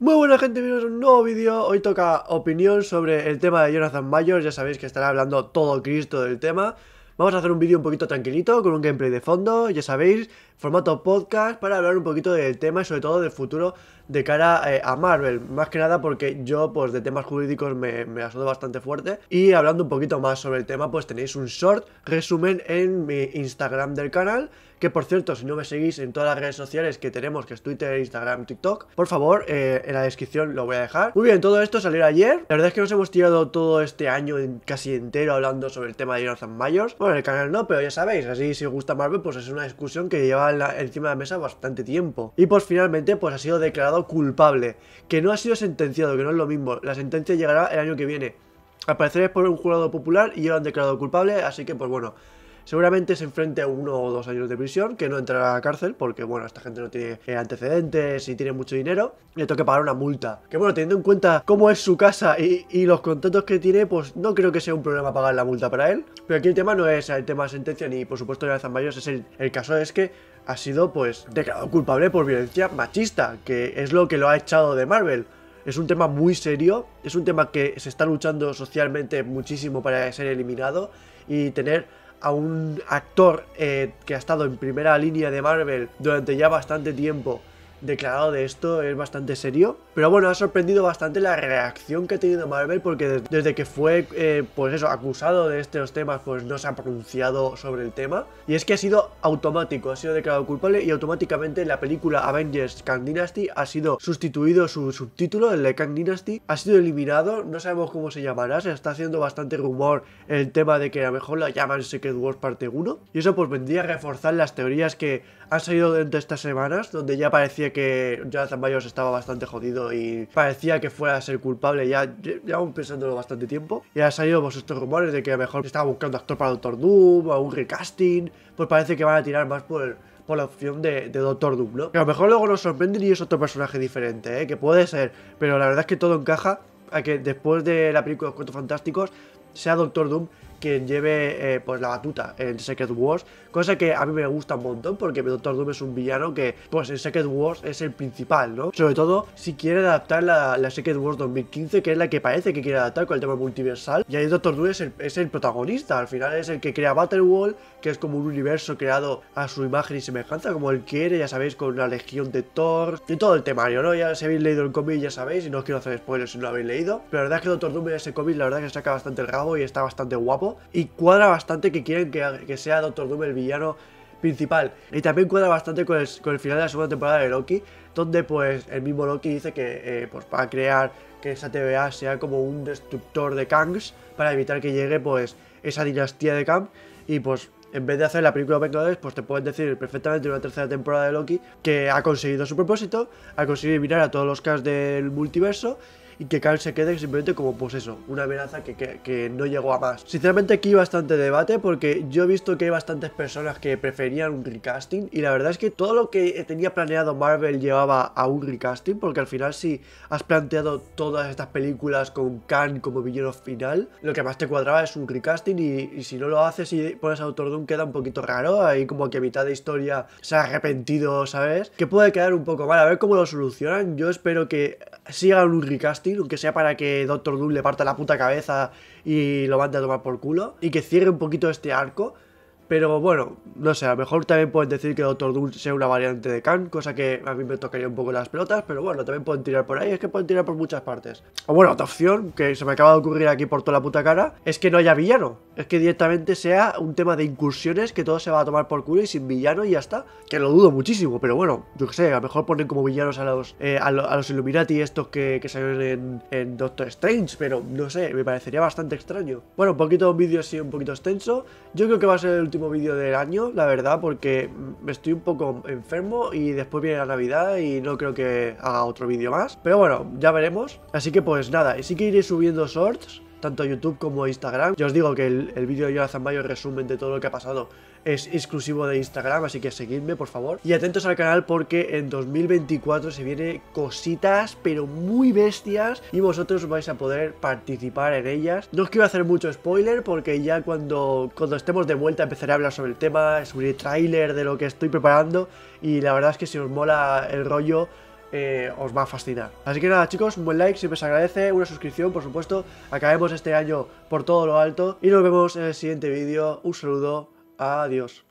Muy buena gente, bienvenidos a un nuevo vídeo Hoy toca opinión sobre el tema de Jonathan Mayors Ya sabéis que estará hablando todo Cristo del tema Vamos a hacer un vídeo un poquito tranquilito, con un gameplay de fondo, ya sabéis, formato podcast, para hablar un poquito del tema y sobre todo del futuro de cara eh, a Marvel. Más que nada porque yo, pues, de temas jurídicos me, me bastante fuerte. Y hablando un poquito más sobre el tema, pues tenéis un short resumen en mi Instagram del canal. Que por cierto, si no me seguís en todas las redes sociales que tenemos, que es Twitter, Instagram, TikTok, por favor, eh, en la descripción lo voy a dejar. Muy bien, todo esto salió ayer. La verdad es que nos hemos tirado todo este año casi entero hablando sobre el tema de Jonathan Mayors en el canal no, pero ya sabéis, así si os gusta Marvel, pues es una discusión que lleva encima de la mesa bastante tiempo. Y pues finalmente, pues ha sido declarado culpable, que no ha sido sentenciado, que no es lo mismo, la sentencia llegará el año que viene. Al es por un jurado popular y ya lo han declarado culpable, así que pues bueno, Seguramente se enfrente a uno o dos años de prisión, que no entrará a la cárcel, porque bueno, esta gente no tiene eh, antecedentes y tiene mucho dinero. Le toca pagar una multa. Que bueno, teniendo en cuenta cómo es su casa y, los contratos que tiene, pues no creo que sea un problema pagar la multa para él. Pero aquí el tema no es el tema de sentencia ni por supuesto de Zambayos, es el, el caso es que ha sido pues declarado culpable por violencia machista, que es lo que lo ha echado de Marvel. Es un tema muy serio, es un tema que se está luchando socialmente muchísimo para ser eliminado y tener a un actor eh, que ha estado en primera línea de Marvel durante ya bastante tiempo declarado de esto es bastante serio. Pero bueno, ha sorprendido bastante la reacción que ha tenido Marvel porque desde que fue, eh, pues eso, acusado de estos temas, pues no se ha pronunciado sobre el tema. Y es que ha sido automático, ha sido declarado culpable y automáticamente la película Avengers Kang Dynasty ha sido sustituido su subtítulo, el de Kang Dynasty, ha sido eliminado, no sabemos cómo se llamará, se está haciendo bastante rumor el tema de que a lo mejor la llaman Secret Wars parte 1. Y eso pues vendría a reforzar las teorías que han salido durante estas semanas, donde ya parecía que Jonathan Mayos estaba bastante jodido y parecía que fuera a ser culpable ya, ya pensándolo bastante tiempo. Y ha salido pues, estos rumores de que a lo mejor estaba buscando actor para Doctor Doom o un recasting. Pues parece que van a tirar más por, por la opción de, Doctor Doom, ¿no? Que a lo mejor luego nos sorprenden y es otro personaje diferente, ¿eh? Que puede ser, pero la verdad es que todo encaja a que después de la película de Los Cuentos Fantásticos sea Doctor Doom quien lleve eh, pues la batuta en Secret Wars, cosa que a mí me gusta un montón porque Doctor Doom es un villano que pues en Secret Wars es el principal, ¿no? Sobre todo si quiere adaptar la, Secret Wars 2015, que es la que parece que quiere adaptar con el tema multiversal, y ahí Doctor Doom es el, protagonista, al final es el que crea Battlewall, que es como un universo creado a su imagen y semejanza, como él quiere, ya sabéis, con la legión de Thor y todo el temario, ¿no? Ya si habéis leído el cómic, ya sabéis, y no os quiero hacer spoilers si no lo habéis leído, pero la verdad es que Doctor Doom en ese cómic la verdad que que saca bastante el rabo y está bastante guapo. Y cuadra bastante que quieren que, sea Doctor Doom el villano principal. Y también cuadra bastante con el, final de la segunda temporada de Loki, donde pues el mismo Loki dice que eh, pues para crear que esa TVA sea como un destructor de Kangs, para evitar que llegue pues esa dinastía de Kang. Y pues en vez de hacer la película Vengadores, pues te pueden decir perfectamente una tercera temporada de Loki que ha conseguido su propósito, ha conseguido mirar a todos los Kangs del multiverso y que Khan se quede simplemente como, pues eso, una amenaza que, no llegó a más. Sinceramente aquí hay bastante debate porque yo he visto que hay bastantes personas que preferían un recasting y la verdad es que todo lo que tenía planeado Marvel llevaba a un recasting porque al final si has planteado todas estas películas con Khan como villano final, lo que más te cuadraba es un recasting y, si no lo haces y pones a Doctor queda un poquito raro, ahí como que a mitad de historia se ha arrepentido, ¿sabes? Que puede quedar un poco mal, a ver cómo lo solucionan, yo espero que sigan un recasting aunque sea para que Doctor Doom le parta la puta cabeza y lo mande a tomar por culo, y que cierre un poquito este arco, pero bueno, no sé, a lo mejor también pueden decir que Doctor Doom sea una variante de Khan, cosa que a mí me tocaría un poco las pelotas, pero bueno, también pueden tirar por ahí, es que pueden tirar por muchas partes. O bueno, otra opción, que se me acaba de ocurrir aquí por toda la puta cara, es que no haya villano. Es que directamente sea un tema de incursiones que todo se va a tomar por culo y sin villano y ya está. Que lo dudo muchísimo, pero bueno, yo qué sé, a lo mejor ponen como villanos a los, eh, a, los Illuminati estos que, que salen en, Doctor Strange, pero no sé, me parecería bastante extraño. Bueno, un poquito un vídeo así, un poquito extenso. Yo creo que va a ser el último vídeo del año, la verdad, porque me estoy un poco enfermo y después viene la Navidad y no creo que haga otro vídeo más. Pero bueno, ya veremos. Así que pues nada, y sí que iré subiendo shorts tanto a YouTube como a Instagram. Yo os digo que el, vídeo de Jonathan Mayo, resumen de todo lo que ha pasado, es exclusivo de Instagram, así que seguidme, por favor. Y atentos al canal porque en 2024 se vienen cositas, pero muy bestias, y vosotros vais a poder participar en ellas. No os quiero hacer mucho spoiler porque ya cuando, cuando estemos de vuelta empezaré a hablar sobre el tema, subiré trailer de lo que estoy preparando, y la verdad es que si os mola el rollo eh, os va a fascinar. Así que nada chicos, un buen like, siempre os agradece, una suscripción por supuesto, acabemos este año por todo lo alto y nos vemos en el siguiente vídeo, un saludo, adiós.